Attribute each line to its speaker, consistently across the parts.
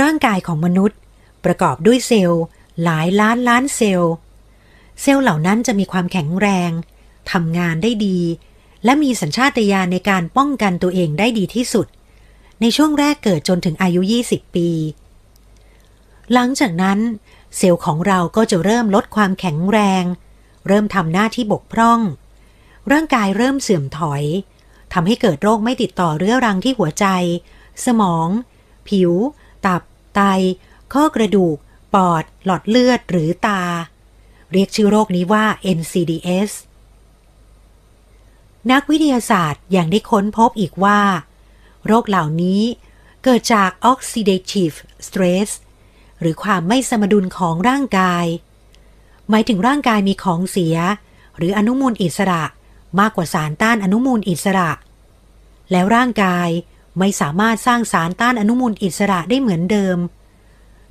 Speaker 1: ร่างกายของมนุษย์ ประกอบด้วยเซลล์ หลายล้านล้านเซลล์ เซลล์เหล่านั้นจะมีความแข็งแรง ทำงานได้ดี และมีสัญชาตญาณในการป้องกันตัวเองได้ดีที่สุด ในช่วงแรกเกิดจนถึงอายุ 20 ปี หลังจากนั้น เซลล์ของเราก็จะเริ่มลดความแข็งแรง เริ่มทำหน้าที่บกพร่อง ร่างกายเริ่มเสื่อมถอยทำให้เกิดโรคไม่ติดต่อเรื้อรังที่หัวใจ สมอง ผิวับไต ข้อกระดูก ปอด หลอดเลือด หรือตา เรียกชื่อโรคนี้ว่า NCDs นักวิทยาศาสตร์ยังได้ค้นพบอีกว่า โรคเหล่านี้เกิดจาก oxidative stress หรือความไม่สมดุลของร่างกาย หมายถึงร่างกายมีของเสีย หรืออนุมูลอิสระ มากกว่าสารต้านอนุมูลอิสระ แล้วร่างกายไม่สามารถสร้างสารต้านอนุมูลอิสระได้เหมือนเดิม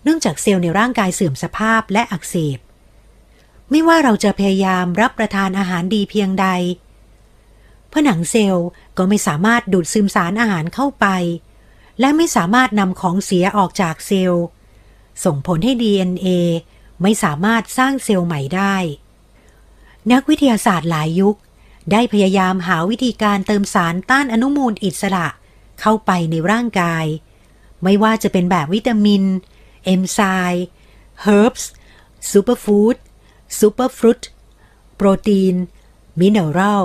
Speaker 1: เนื่องจากเซลล์ในร่างกายเสื่อมสภาพและอักเสบ ไม่ว่าเราจะพยายามรับประทานอาหารดีเพียงใด ผนังเซลล์ก็ไม่สามารถดูดซึมสารอาหารเข้าไป และไม่สามารถนำของเสียออกจากเซลล์ ส่งผลให้ DNA ไม่สามารถสร้างเซลล์ใหม่ได้ นักวิทยาศาสตร์หลายยุคได้พยายามหาวิธีการเติมสารต้านอนุมูลอิสระเเข้าไปในร่างกาย ไม่ว่าจะเป็นแบบวิตามิน เอนไซม์เฮิร์บส์ซูเปอร์ฟู้ดซูเปอร์ฟรุตโปรตีน มินเนอรัล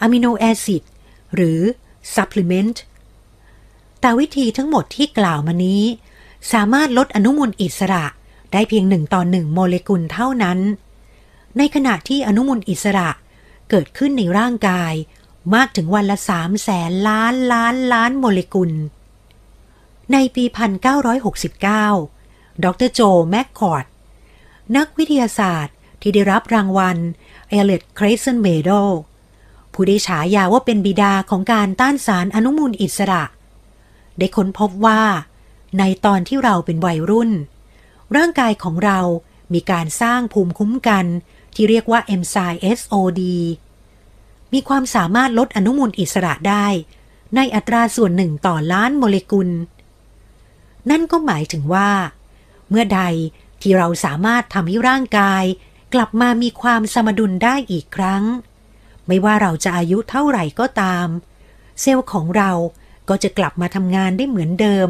Speaker 1: อะมิโนแอซิด หรือ ซัพพลิเมนต์ แต่วิธีทั้งหมดที่กล่าวมานี้ สามารถลดอนุมูลอิสระได้เพียงหนึ่งต่อหนึ่งโมเลกุลเท่านั้น ในขณะที่อนุมูลอิสระเกิดขึ้นในร่างกายมากถึงวันละสามแสนล้านล้านล้านโมเลกุล ในปี 1969 ดรโจ แมคคอร์ดนักวิทยาศาสตร์ที่ได้รับรางวัลเอเลดครเซนเมดลผู้ได้ฉายาว่าเป็นบิดาของการต้านสารอนุมูลอิสระ ได้ค้นพบว่า ในตอนที่เราเป็นวัยรุ่น ร่างกายของเรามีการสร้างภูมิคุ้มกันที่เรียกว่าเอนไซม์ SOD มีความสามารถลดอนุมูลอิสระได้ ในอัตราส่วนหนึ่งต่อล้านโมเลกุล นั่นก็หมายถึงว่า เมื่อใดที่เราสามารถทำให้ร่างกาย กลับมามีความสมดุลได้อีกครั้ง ไม่ว่าเราจะอายุเท่าไหร่ก็ตาม เซลล์ของเราก็จะกลับมาทำงานได้เหมือนเดิม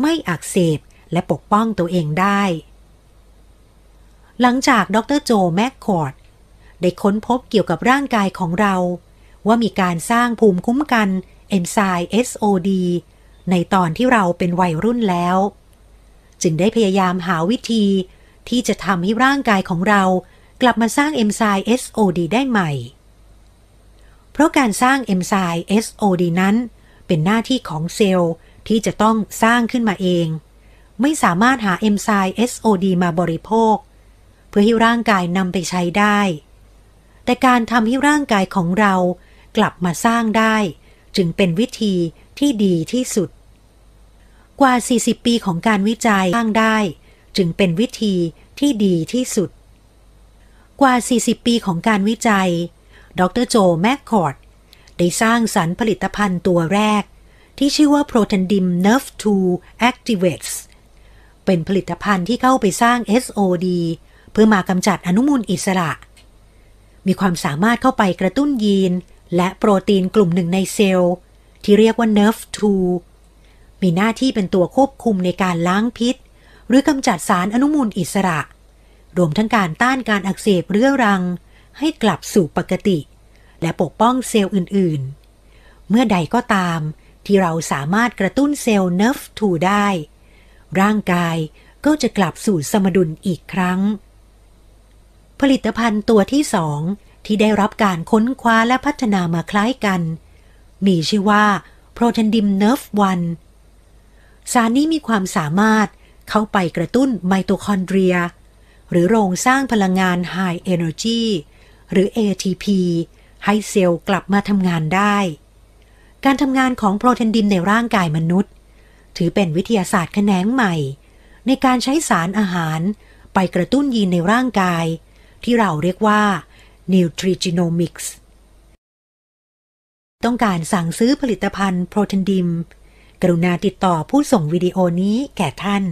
Speaker 1: ไม่อักเสบและปกป้องตัวเองได้ หลังจากดรโจแมคคอร์ดได้ค้นพบเกี่ยวกับร่างกายของเรา ว่ามีการสร้างภูมิคุ้มกันเอนไซม์ SOD ในตอนที่เราเป็นวัยรุ่นแล้ว จึงได้พยายามหาวิธีที่จะทำให้ร่างกายของเรากลับมาสร้างเอนไซม์ SOD ได้ใหม่ เพราะการสร้างเอนไซม์ SOD นั้น เป็นหน้าที่ของเซลล์ที่จะต้องสร้างขึ้นมาเอง ไม่สามารถหาเอนไซม์ SOD มาบริโภค เพื่อให้ร่างกายนำไปใช้ได้แต่การทำให้ร่างกายของเรา กลับมาสร้างได้ จึงเป็นวิธีที่ดีที่สุด กว่า 40 ปีของการวิจัยสร้างได้ จึงเป็นวิธีที่ดีที่สุด กว่า 40 ปีของการวิจัยดรโจแมคคอร์ดได้สร้างสรรค์ผลิตภัณฑ์ตัวแรก ที่ชื่อว่าโปรต a นดิมเนฟทูแอคทิเวตส์เป็นผลิตภัณฑ์ที่เข้าไปสร้าง SOD เพื่อมากำจัดอนุมูลอิสระมีความสามารถเข้าไปกระตุ้นยีน และโปรตีนกลุ่มหนึ่งในเซลล์ ที่เรียกว่า NERF2 มีหน้าที่เป็นตัวควบคุมในการล้างพิษ หรือกำจัดสารอนุมูลอิสระ รวมทั้งการต้านการอักเสบเรื้อรัง ให้กลับสู่ปกติ และปกป้องเซลล์อื่นๆ เมื่อใดก็ตาม ที่เราสามารถกระตุ้นเซลล์ NERF2 ได้ ร่างกายก็จะกลับสู่สมดุลอีกครั้งผลิตภัณฑ์ตัวที่สองที่ได้รับการค้นคว้าและพัฒนามาคล้ายกัน มีชื่อว่าโปรเทนดิมเนฟวันสารนี้มีความสามารถเข้าไปกระตุ้นไมโตคอนเดรีย หรือโรงสร้างพลังงาน High Energy หรือ ATP ให้เซลล์กลับมาทำงานได้ การทำงานของโปรเทนดิมในร่างกายมนุษย์ ถือเป็นวิทยาศาสตร์แขนงใหม่ ในการใช้สารอาหารไปกระตุ้นยีนในร่างกายที่เราเรียกว่า Nutrigenomics ต้องการสั่งซื้อผลิตภัณฑ์โปรตีนดิมกรุณาติดต่อผู้ส่งวิดีโอนี้แก่ท่าน